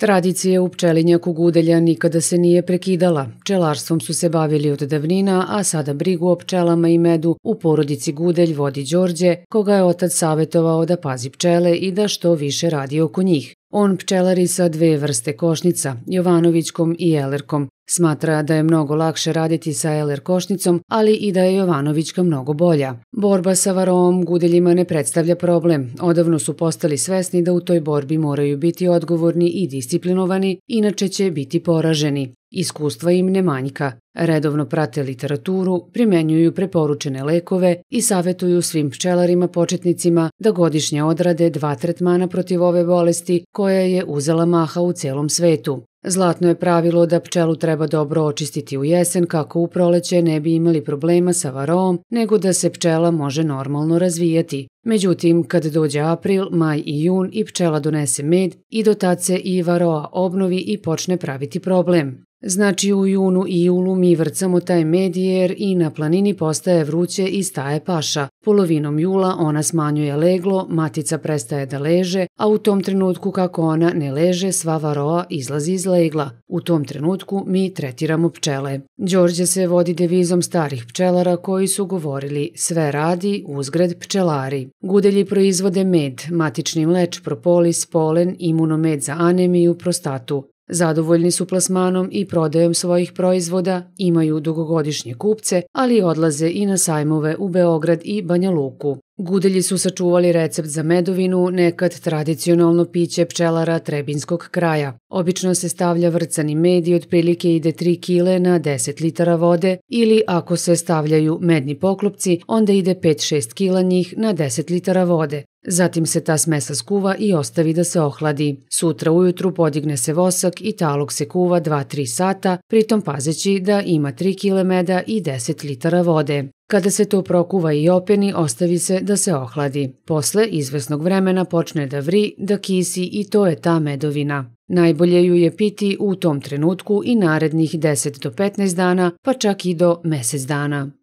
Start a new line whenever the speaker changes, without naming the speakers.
Tradicija u pčelinjaku Gudelja nikada se nije prekidala. Pčelarstvom su se bavili od davnina, a sada brigu o pčelama i medu u porodici Gudelj vodi Đorđe, koga je otac savetovao da pazi pčele i da što više radi oko njih. On pčelari sa dve vrste košnica, Jovanovićkom i Elerkom, Smatra da je mnogo lakše raditi sa LR košnicom, ali i da je Jovanovićka mnogo bolja. Borba sa varom gudeljima ne predstavlja problem. Odavno su postali svesni da u toj borbi moraju biti odgovorni i disciplinovani, inače će biti poraženi. Iskustva im ne manjka. Redovno prate literaturu, primenjuju preporučene lekove i savetuju svim pčelarima početnicima da godišnje odrade dva tretmana protiv ove bolesti koja je uzela maha u celom svetu. Zlatno je pravilo da pčelu treba dobro očistiti u jesen kako u proleće ne bi imali problema sa varom, nego da se pčela može normalno razvijati. Međutim, kad dođe april, maj i jun i pčela donese med i do tad se i varoa obnovi i počne praviti problem. Znači u junu i julu mi vrcamo taj medijer i na planini postaje vruće i staje paša. Polovinom jula ona smanjuje leglo, matica prestaje da leže, a u tom trenutku kako ona ne leže, sva varoa izlazi iz legla. U tom trenutku mi tretiramo pčele. Đorđe se vodi devizom starih pčelara koji su govorili sve radi uzgred pčelari. Gudelji proizvode med, matični mleč, propolis, polen, imunomed za anemiju, prostatu. Zadovoljni su plasmanom i prodajom svojih proizvoda, imaju dugogodišnje kupce, ali odlaze i na sajmove u Beograd i Banja Luku. Gudelji su sačuvali recept za medovinu, nekad tradicionalno piće pčelara Trebinskog kraja. Obično se stavlja vrcani med i otprilike ide 3 kile na 10 litara vode ili ako se stavljaju medni poklopci, onda ide 5-6 kila njih na 10 litara vode. Zatim se ta smesa skuva i ostavi da se ohladi. Sutra ujutru podigne se vosak i talog se kuva 2-3 sata, pritom pazeći da ima 3 kile meda i 10 litara vode. Kada se to prokuva i openi, ostavi se da se ohladi. Posle izvesnog vremena počne da vri, da kisi i to je ta medovina. Najbolje ju je piti u tom trenutku i narednih 10 do 15 dana, pa čak i do mesec dana.